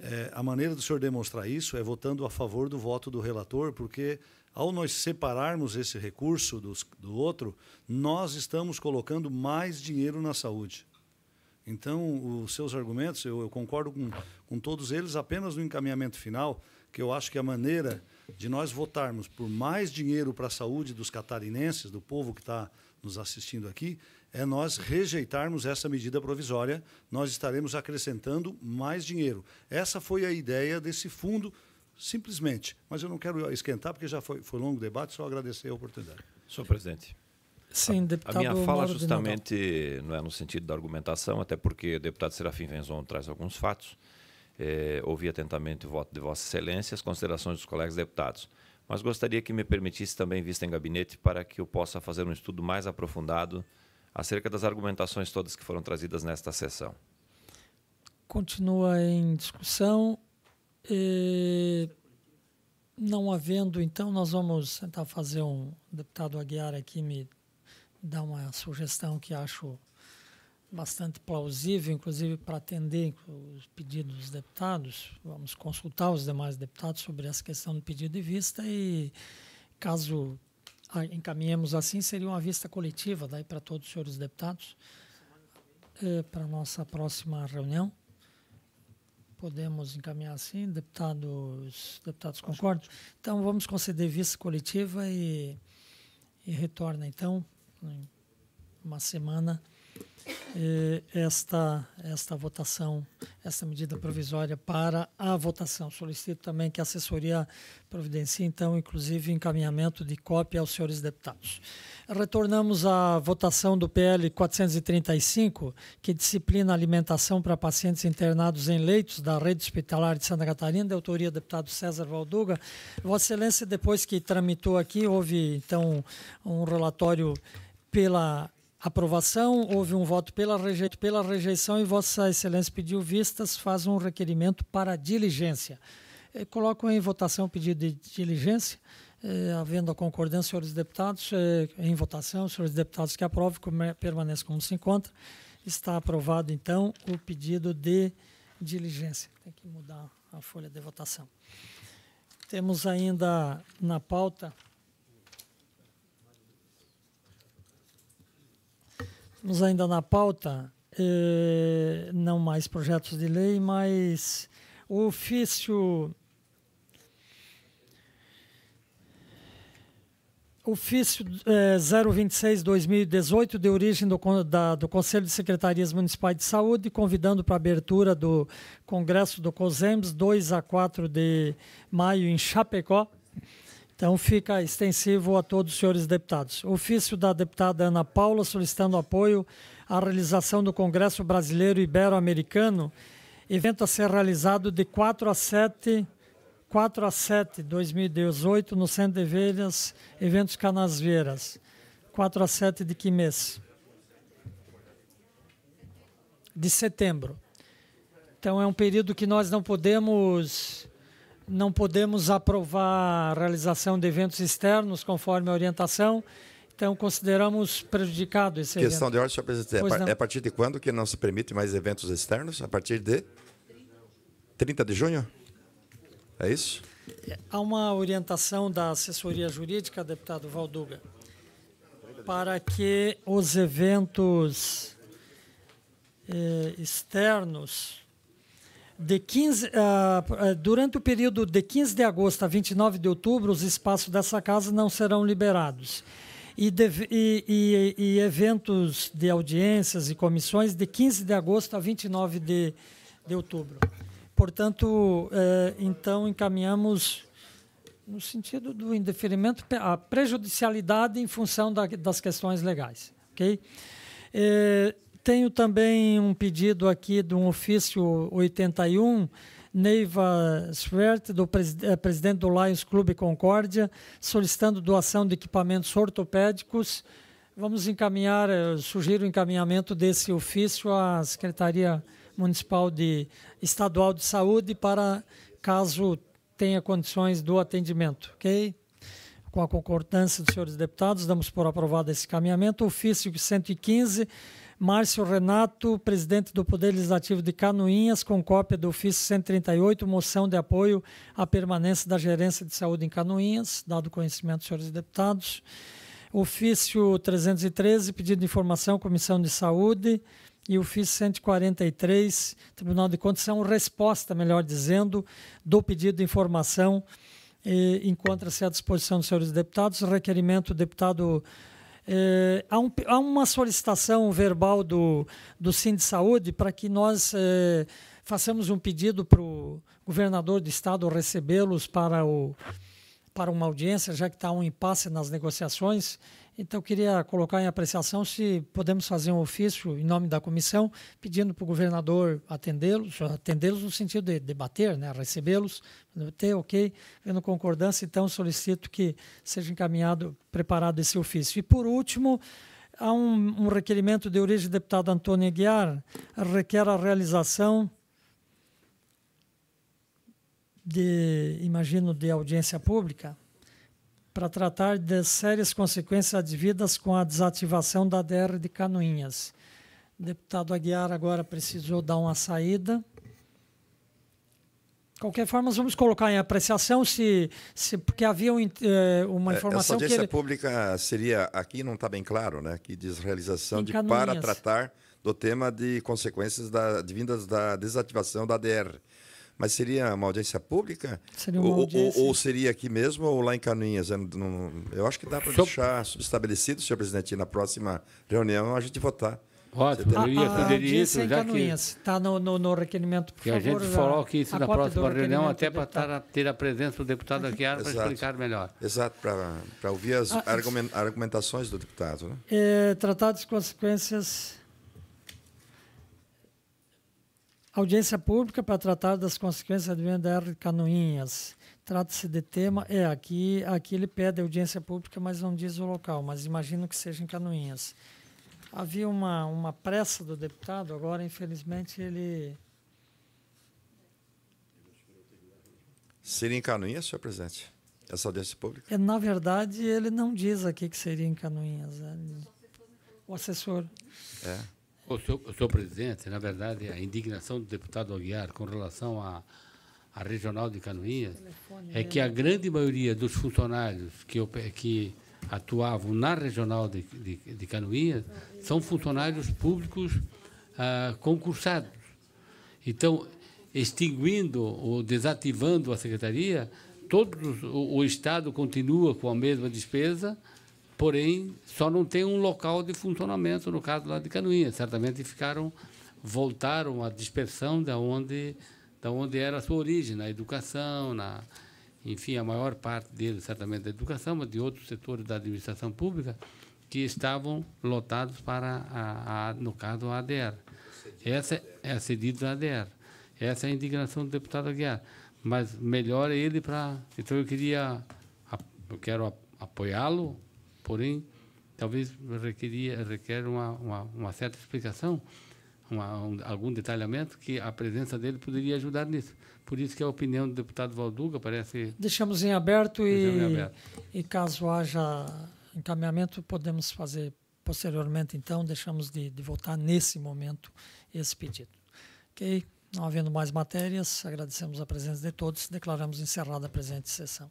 é, a maneira do senhor demonstrar isso é votando a favor do voto do relator, porque ao nós separarmos esse recurso dos, do outro, nós estamos colocando mais dinheiro na saúde. Então, os seus argumentos, eu, eu concordo com, com todos eles, apenas no encaminhamento final, que eu acho que a maneira de nós votarmos por mais dinheiro para a saúde dos catarinenses, do povo que está nos assistindo aqui, é nós rejeitarmos essa medida provisória, nós estaremos acrescentando mais dinheiro. Essa foi a ideia desse fundo, simplesmente. Mas eu não quero esquentar, porque já foi, foi longo o debate, só agradecer a oportunidade. Senhor presidente. Sim, deputado. A minha fala justamente não é no sentido da argumentação, até porque o deputado Serafim Venzon traz alguns fatos. É, ouvi atentamente o voto de Vossa Excelência, as considerações dos colegas deputados. Mas gostaria que me permitisse também vista em gabinete para que eu possa fazer um estudo mais aprofundado acerca das argumentações todas que foram trazidas nesta sessão. Continua em discussão. E eh, não havendo, então, nós vamos tentar fazer um deputado Aguiar aqui me dar uma sugestão que acho bastante plausível, inclusive para atender os pedidos dos deputados. Vamos consultar os demais deputados sobre essa questão do pedido de vista e, caso encaminhemos assim, seria uma vista coletiva daí para todos os senhores deputados eh, para a nossa próxima reunião. Podemos encaminhar assim, deputados, deputados concordam? Então, vamos conceder vista coletiva e, e retorna, então, em né, uma semana, eh, esta, esta votação, esta medida provisória para a votação. Solicito também que a assessoria providencie, então, inclusive, encaminhamento de cópia aos senhores deputados. Retornamos à votação do PL 435, que disciplina alimentação para pacientes internados em leitos da rede hospitalar de Santa Catarina, da autoria do deputado César Valduga. Vossa Excelência, depois que tramitou aqui, houve, então, um relatório pela aprovação, houve um voto pela, pela rejeição e Vossa Excelência pediu vistas, faz um requerimento para diligência. Eh, coloco em votação o pedido de diligência. Eh, havendo a concordância, senhores deputados, eh, em votação, senhores deputados que aprovem, como permaneça como se encontra. Está aprovado, então, o pedido de diligência. Tem que mudar a folha de votação. Temos ainda na pauta temos ainda na pauta, eh, não mais projetos de lei, mas o ofício. Ofício eh, 026-2018, de origem do, da, do Conselho de Secretarias Municipais de Saúde, convidando para a abertura do Congresso do COSEMS, 2 a 4 de maio, em Chapecó, então fica extensivo a todos os senhores deputados. Ofício da deputada Ana Paula solicitando apoio à realização do Congresso Brasileiro Ibero-Americano, evento a ser realizado de 4 a 7 4 a 7 2018 no Centro de Velhas, Eventos Canasvieiras. 4 a 7 de que mês? De setembro. Então é um período que nós não podemos não podemos aprovar a realização de eventos externos conforme a orientação. Então, consideramos prejudicado esse Questão evento. de ordem, senhor presidente. É pois é a partir de quando que não se permite mais eventos externos? A partir de 30 de junho? É isso? Há uma orientação da assessoria jurídica, deputado Valduga, para que os eventos eh, externos de 15, uh, ah, ah, durante o período de 15 de agosto a 29 de outubro, os espaços dessa casa não serão liberados. E, de, e, e, e eventos de audiências e comissões de 15 de agosto a 29 de, de outubro. Portanto, eh, então encaminhamos no sentido do indeferimento a prejudicialidade em função da, das questões legais. ok? Eh, tenho também um pedido aqui de um ofício 81, Neiva Schwert, do é, presidente do Lions Clube Concórdia, solicitando doação de equipamentos ortopédicos. Vamos encaminhar, eh, sugiro o encaminhamento desse ofício à Secretaria Municipal de Estadual de Saúde para caso tenha condições do atendimento, ok? Com a concordância dos senhores deputados, damos por aprovado esse encaminhamento. Ofício 115 Márcio Renato, presidente do Poder Legislativo de Canoinhas, com cópia do ofício 138, moção de apoio à permanência da Gerência de Saúde em Canoinhas, dado conhecimento, senhores deputados. Ofício 313, pedido de informação, Comissão de Saúde e ofício 143, Tribunal de Contas, são resposta, melhor dizendo, do pedido de informação. Eh, encontra-se à disposição dos senhores deputados. Requerimento deputado eh, há, um, há, uma solicitação verbal do, do Sim de Saúde para que nós eh, façamos um pedido para o governador do estado recebê-los para o para uma audiência, já que está um impasse nas negociações. Então, queria colocar em apreciação se podemos fazer um ofício em nome da comissão, pedindo para o governador atendê-los, atendê-los no sentido de debater, né, recebê-los, ter ok, vendo concordância, então solicito que seja encaminhado, preparado esse ofício. E, por último, há um, um requerimento de origem do deputado Antônio Aguiar, requer a realização de, imagino, de audiência pública, para tratar de sérias consequências advindas com a desativação da DR de Canoinhas. O deputado Aguiar agora precisou dar uma saída. De qualquer forma, nós vamos colocar em apreciação se, se porque havia um, eh, uma é, informação Essa audiência que ele... pública seria aqui não está bem claro, né? Que diz realização de para tratar do tema de consequências da, advindas da desativação da DR. Mas seria uma audiência pública? Seria uma ou, audiência. Ou, ou, seria aqui mesmo ou lá em Canoinhas? Eu acho que dá para deixar estabelecido, senhor presidente, na próxima reunião a gente votar. Ótimo, eu ia sugerir isso, já que... Está no, no, no, requerimento, por que favor. Que a gente coloque isso na próxima reunião, até para ter a presença do deputado aqui para explicar melhor. Exato, para ouvir as ah, argumentações do deputado. Né? É, tratar das consequências audiência pública para tratar das consequências do INDR Canoinhas. Trata-se de tema, é, aqui, aqui ele pede audiência pública, mas não diz o local, mas imagino que seja em Canoinhas. Havia uma, uma pressa do deputado, agora, infelizmente, ele... Seria em Canoinhas, senhor presidente, essa audiência pública? É, na verdade, ele não diz aqui que seria em Canoinhas. Né? O assessor. É. O senhor, o senhor presidente, na verdade, a indignação do deputado Aguiar com relação à, à regional de Canoinhas é né? que a grande maioria dos funcionários que, que atuavam na regional de, de, de Canoinhas são funcionários públicos ah, concursados. Então, extinguindo ou desativando a secretaria, todo o, o Estado continua com a mesma despesa porém só não tem um local de funcionamento, no caso lá de Canoinha. Certamente ficaram, voltaram à dispersão da onde, da onde era a sua origem, na educação, na, enfim, a maior parte deles, certamente da educação, mas de outros setores da administração pública, que estavam lotados para, a, a no caso, a ADR. Essa é a cedida da ADR. Essa é a indignação do deputado Aguiar. Mas melhor é ele para. Então eu queria. Eu quero apoiá-lo porém, talvez requeria, requer uma, uma, uma certa explicação, uma, um, algum detalhamento, que a presença dele poderia ajudar nisso. Por isso que a opinião do deputado Valduga parece... Deixamos em aberto, e, em aberto. e caso haja encaminhamento, podemos fazer posteriormente, então, deixamos de, de votar nesse momento esse pedido. Ok? Não havendo mais matérias, agradecemos a presença de todos. Declaramos encerrada a presente sessão.